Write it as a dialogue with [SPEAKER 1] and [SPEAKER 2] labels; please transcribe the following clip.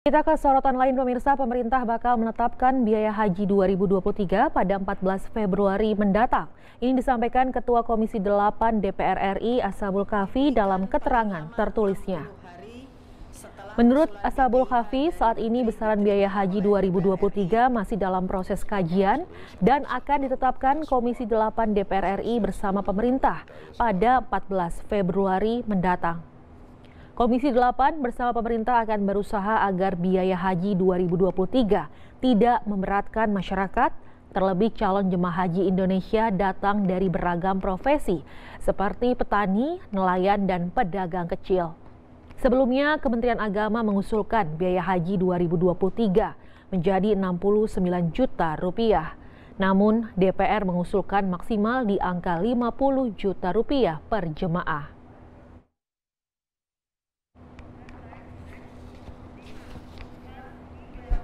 [SPEAKER 1] Kita ke sorotan lain pemirsa, pemerintah bakal menetapkan biaya haji 2023 pada 14 Februari mendatang. Ini disampaikan Ketua Komisi 8 DPR RI Asabul Kafi dalam keterangan tertulisnya. Menurut Asabul Kafi, saat ini besaran biaya haji 2023 masih dalam proses kajian dan akan ditetapkan Komisi 8 DPR RI bersama pemerintah pada 14 Februari mendatang. Komisi 8 bersama pemerintah akan berusaha agar biaya haji 2023 tidak memberatkan masyarakat, terlebih calon jemaah haji Indonesia datang dari beragam profesi seperti petani, nelayan, dan pedagang kecil. Sebelumnya, Kementerian Agama mengusulkan biaya haji 2023 menjadi 69 juta rupiah. Namun, DPR mengusulkan maksimal di angka 50 juta rupiah per jemaah.